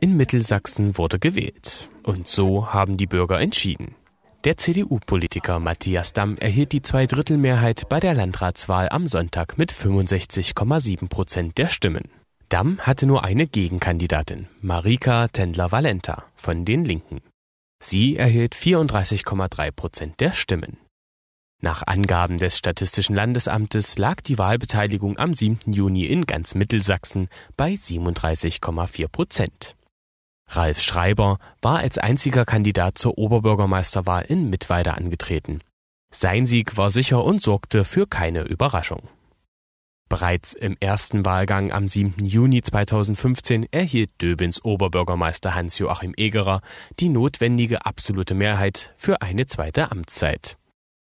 In Mittelsachsen wurde gewählt. Und so haben die Bürger entschieden. Der CDU-Politiker Matthias Damm erhielt die Zweidrittelmehrheit bei der Landratswahl am Sonntag mit 65,7 Prozent der Stimmen. Damm hatte nur eine Gegenkandidatin, Marika Tendler-Valenta von den Linken. Sie erhielt 34,3 Prozent der Stimmen. Nach Angaben des Statistischen Landesamtes lag die Wahlbeteiligung am 7. Juni in ganz Mittelsachsen bei 37,4 Prozent. Ralf Schreiber war als einziger Kandidat zur Oberbürgermeisterwahl in Mittweida angetreten. Sein Sieg war sicher und sorgte für keine Überraschung. Bereits im ersten Wahlgang am 7. Juni 2015 erhielt Döbens Oberbürgermeister Hans-Joachim Egerer die notwendige absolute Mehrheit für eine zweite Amtszeit.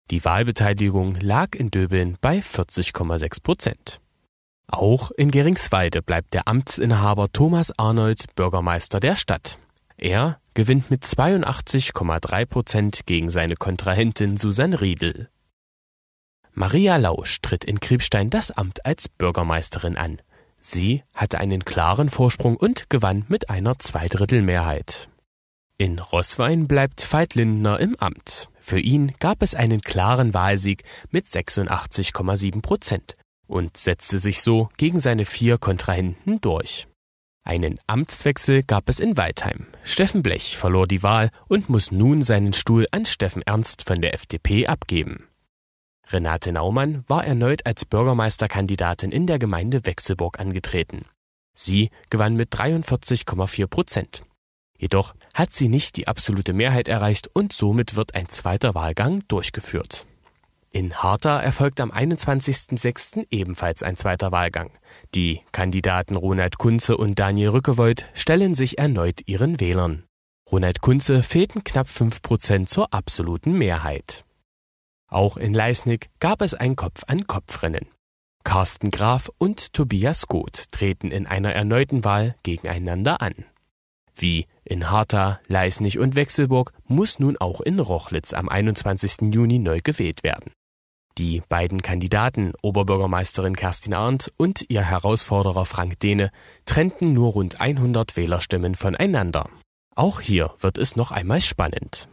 Die Wahlbeteiligung lag in Döbeln bei 40,6 Prozent. Auch in Geringsweide bleibt der Amtsinhaber Thomas Arnold Bürgermeister der Stadt. Er gewinnt mit 82,3 Prozent gegen seine Kontrahentin Susanne Riedel. Maria Lausch tritt in Kriebstein das Amt als Bürgermeisterin an. Sie hatte einen klaren Vorsprung und gewann mit einer Zweidrittelmehrheit. In Rosswein bleibt Veit Lindner im Amt. Für ihn gab es einen klaren Wahlsieg mit 86,7 Prozent und setzte sich so gegen seine vier Kontrahenten durch. Einen Amtswechsel gab es in Waldheim. Steffen Blech verlor die Wahl und muss nun seinen Stuhl an Steffen Ernst von der FDP abgeben. Renate Naumann war erneut als Bürgermeisterkandidatin in der Gemeinde Wechselburg angetreten. Sie gewann mit 43,4 Prozent. Jedoch hat sie nicht die absolute Mehrheit erreicht und somit wird ein zweiter Wahlgang durchgeführt. In Harter erfolgt am 21.06. ebenfalls ein zweiter Wahlgang. Die Kandidaten Ronald Kunze und Daniel Rückewold stellen sich erneut ihren Wählern. Ronald Kunze fehlten knapp 5 Prozent zur absoluten Mehrheit. Auch in Leisnig gab es ein Kopf-an-Kopf-Rennen. Carsten Graf und Tobias Goth treten in einer erneuten Wahl gegeneinander an. Wie in Harta, Leisnig und Wechselburg muss nun auch in Rochlitz am 21. Juni neu gewählt werden. Die beiden Kandidaten, Oberbürgermeisterin Kerstin Arndt und ihr Herausforderer Frank Dehne, trennten nur rund 100 Wählerstimmen voneinander. Auch hier wird es noch einmal spannend.